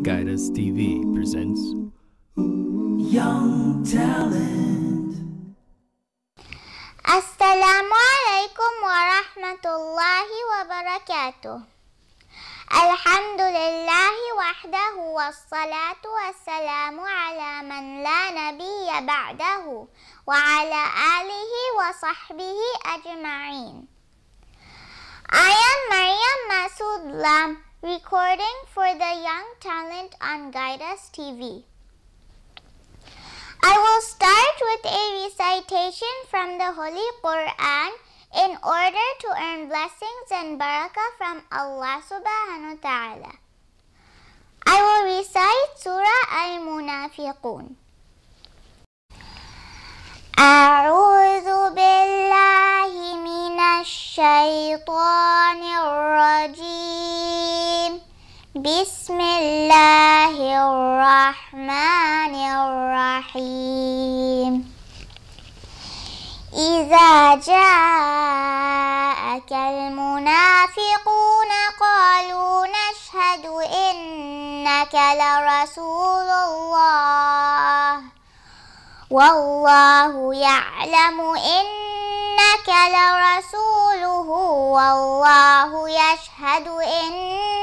Guidus TV presents Young Talent. السلام عليكم ورحمة الله وبركاته. الحمد لله وحده والصلاة والسلام على من لا نبي بعده وعلى آله وصحبه أجمعين. I am Maryam Masood Lam. Recording for the Young Talent on Guide Us TV. I will start with a recitation from the Holy Quran in order to earn blessings and barakah from Allah subhanahu wa ta'ala. I will recite Surah Al-Munafiqun. أعوذ بالله من الشيطان الرجيم بسم الله الرحمن الرحيم إذا جاءك المنافقون قالوا نشهد إنك لرسول الله والله يعلم إنك لرسوله والله يشهد إنك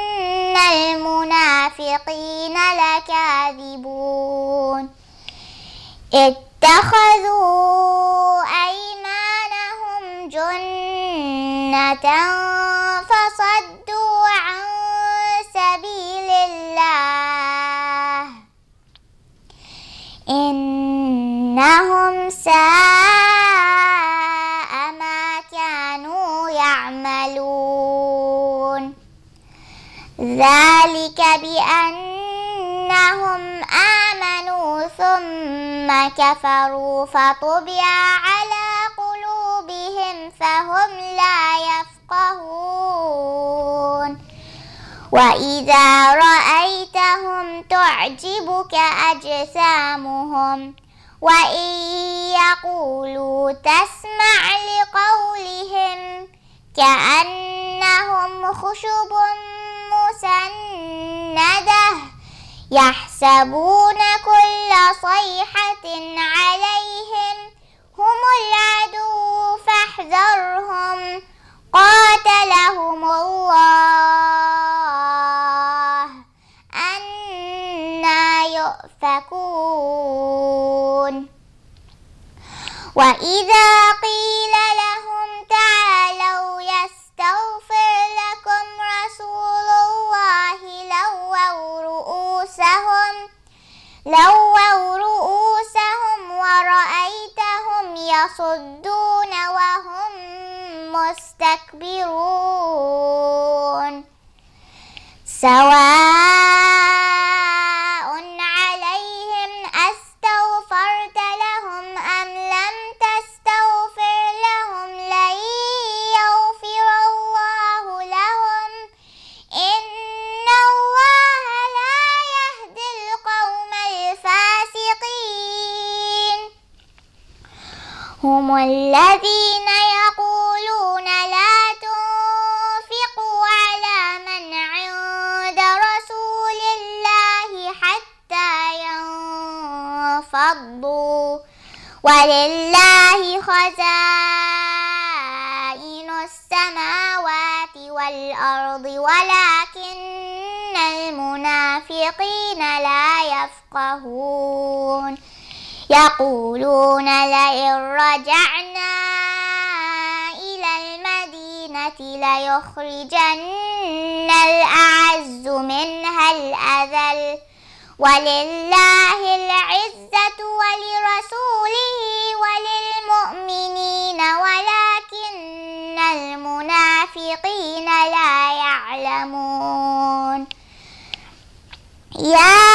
المنافقين لكاذبون اتخذوا أيمانهم جنة ذلك بأنهم آمنوا ثم كفروا فطبع على قلوبهم فهم لا يفقهون وإذا رأيتهم تعجبك أجسامهم وإن يقولوا تسمع لقولهم كأنهم خشب مسنده يحسبون كل صيحة عليهم هم العدو فاحذرهم قاتلهم الله أنا يؤفكون وإذا قيل مستكبرون سواء عليهم أستغفرت لهم أم لم تستغفر لهم لن يغفر الله لهم إن الله لا يهدي القوم الفاسقين هم الذين ولله خزائن السماوات والأرض ولكن المنافقين لا يفقهون يقولون لئن رجعنا إلى المدينة ليخرجن الأعز منها الأذل ولله العزة ولرسوله وللمؤمنين ولكن المنافقين لا يعلمون يا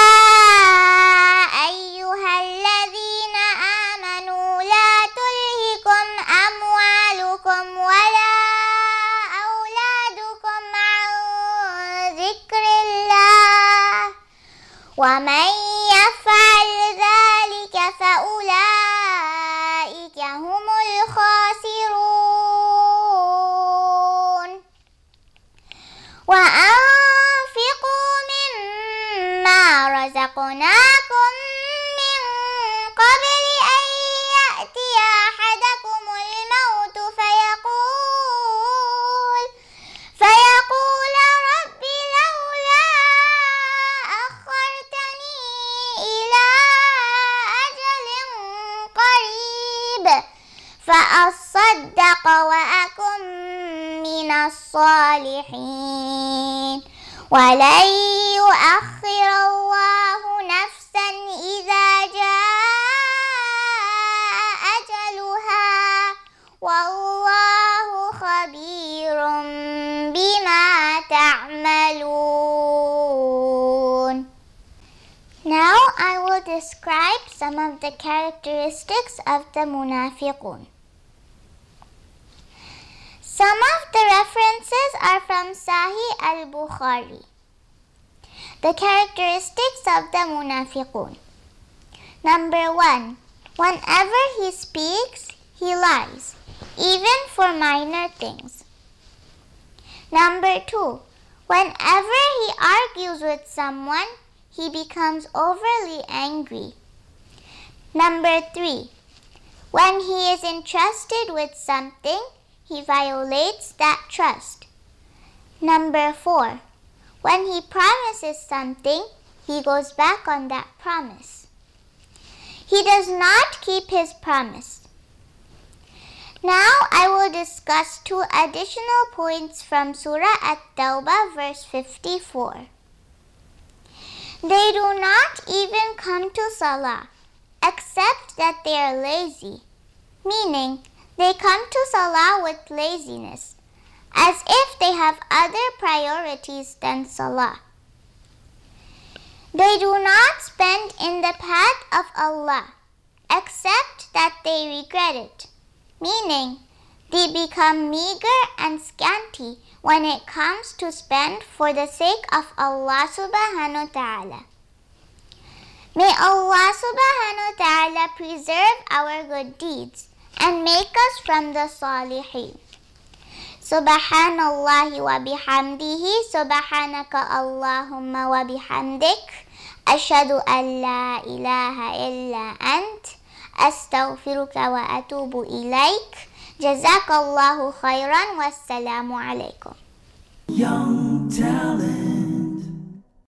فأصدق وأكن من الصالحين ولن يؤخر الله نفسا إذا جاء أجلها والله some of the characteristics of the munafiqun. Some of the references are from Sahih al-Bukhari. The characteristics of the munafiqun. Number one, whenever he speaks, he lies, even for minor things. Number two, whenever he argues with someone, he becomes overly angry. Number three, when he is entrusted with something, he violates that trust. Number four, when he promises something, he goes back on that promise. He does not keep his promise. Now I will discuss two additional points from Surah At-Tawbah verse 54. They do not even come to Salah except that they are lazy, meaning they come to Salah with laziness, as if they have other priorities than Salah. They do not spend in the path of Allah, except that they regret it, meaning they become meager and scanty when it comes to spend for the sake of Allah subhanahu wa ta'ala. May Allah subhanahu wa ta'ala preserve our good deeds and make us from the salihin. Subhanallah wa bihamdihi, subhanaka Allahumma wa bihamdik. Ashhadu an la ilaha illa ant. Astaghfiruka wa atubu ilaik. Jazakallahu khairan wassalamu alaikum. Young talent.